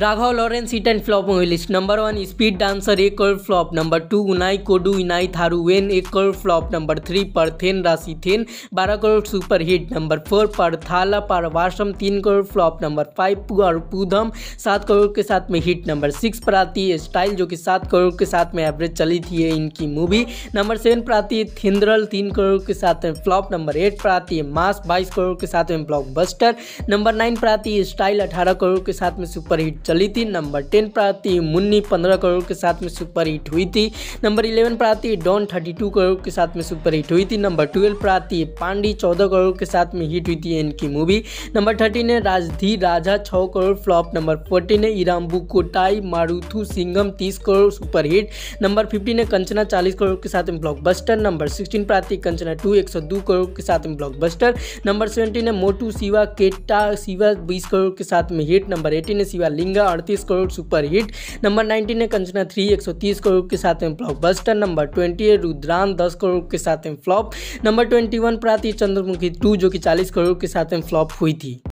Raghav Lawrence hit and flop movie list number one speed dancer एक crore flop number two Unnai Kodu Ennai Tharuven एक crore flop number three थेन राशि थेन बारह crore super hit number four पर पर वाशम तीन करोड़ फ्लॉप नंबर फाइव और पूधम सात करोड़ के साथ में हिट नंबर सिक्स पर आती है स्टाइल जो कि सात करोड़ के साथ में एवरेज चली थी इनकी मूवी नंबर सेवन पर आती है थिंद्रल तीन करोड़ के साथ में फ्लॉप नंबर एट पर आती है मास बाईस करोड़ के साथ में ब्लॉक नंबर नाइन पर आती है स्टाइल अठारह करोड़ के साथ में सुपर हिट चली थी नंबर टेन पर आती मुन्नी पंद्रह करोड़ के साथ में सुपर हिट हुई थी नंबर इलेवन पर आती डॉन थर्टी टू करोड़ के साथ में सुपर हिट हुई थी नंबर ट्वेल्व पर आती पांडी चौदह करोड़ के साथ में हिट हुई थी इनकी मूवी नंबर थर्टीन है राजधी राजा छः करोड़ फ्लॉप नंबर फोर्टीन है इराम्बू कोटाई मारुथु सिंगम तीस crore super hit number fifteen है कंचना चालीस करोड़ के साथ में ब्लॉक नंबर सिक्सटीन पर आती कंचना टू एक सौ दो करोड़ के साथ में ब्लॉक नंबर सेवेंटीन है मोटू शिवा केटा शिवा बीस करोड़ के साथ में हिट नंबर एटीन है शिवा लिंगम रहेगा अड़तीस crore super hit number nineteen है कंचना थ्री एक सौ तीस करोड़ के साथ में बस्टर नंबर ट्वेंटी है रुद्रान दस करोड़ के साथ में फ्लॉप नंबर ट्वेंटी वन प्राति चंद्रमुखी टू जो कि चालीस करोड़ के साथ में फ्लॉप हुई थी